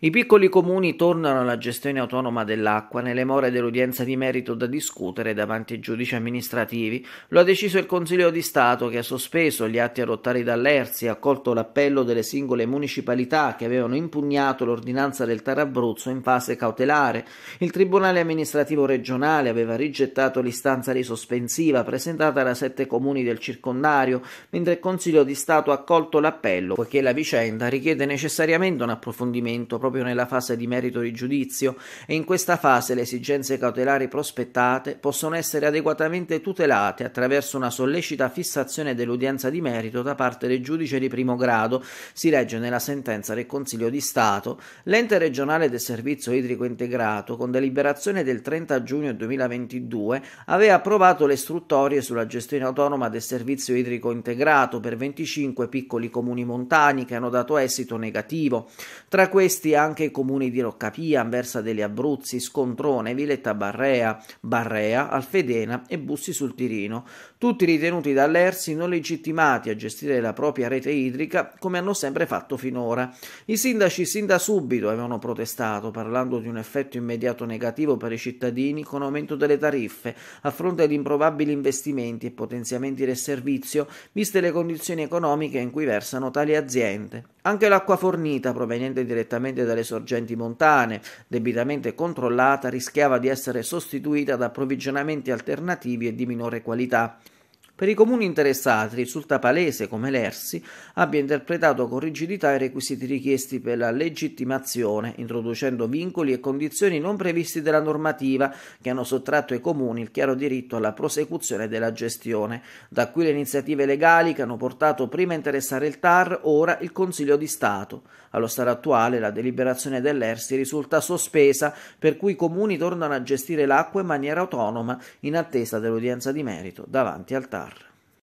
I piccoli comuni tornano alla gestione autonoma dell'acqua nelle more dell'udienza di merito da discutere davanti ai giudici amministrativi. Lo ha deciso il Consiglio di Stato che ha sospeso gli atti adottati dall'ERSI e ha accolto l'appello delle singole municipalità che avevano impugnato l'ordinanza del Tarabruzzo in fase cautelare. Il Tribunale amministrativo regionale aveva rigettato l'istanza di sospensiva presentata da sette comuni del circondario, mentre il Consiglio di Stato ha accolto l'appello poiché la vicenda richiede necessariamente un approfondimento proprio nella fase di merito di giudizio e in questa fase le esigenze cautelari prospettate possono essere adeguatamente tutelate attraverso una sollecita fissazione dell'udienza di merito da parte del giudice di primo grado, si legge nella sentenza del Consiglio di Stato, l'ente regionale del servizio idrico integrato con deliberazione del 30 giugno 2022 aveva approvato le istruttorie sulla gestione autonoma del servizio idrico integrato per 25 piccoli comuni montani che hanno dato esito negativo. Tra questi anche i comuni di Roccapia, Anversa degli Abruzzi, Scontrone, Villetta Barrea, Barrea, Alfedena e Bussi sul Tirino, tutti ritenuti dall'ERSI non legittimati a gestire la propria rete idrica come hanno sempre fatto finora. I sindaci sin da subito avevano protestato parlando di un effetto immediato negativo per i cittadini con aumento delle tariffe a fronte di improbabili investimenti e potenziamenti del servizio viste le condizioni economiche in cui versano tali aziende. Anche l'acqua fornita, proveniente direttamente dalle sorgenti montane, debitamente controllata, rischiava di essere sostituita da approvvigionamenti alternativi e di minore qualità. Per i comuni interessati risulta palese come l'ERSI abbia interpretato con rigidità i requisiti richiesti per la legittimazione, introducendo vincoli e condizioni non previsti dalla normativa che hanno sottratto ai comuni il chiaro diritto alla prosecuzione della gestione. Da qui le iniziative legali che hanno portato prima a interessare il TAR, ora il Consiglio di Stato. Allo stato attuale la deliberazione dell'ERSI risulta sospesa, per cui i comuni tornano a gestire l'acqua in maniera autonoma in attesa dell'udienza di merito davanti al TAR.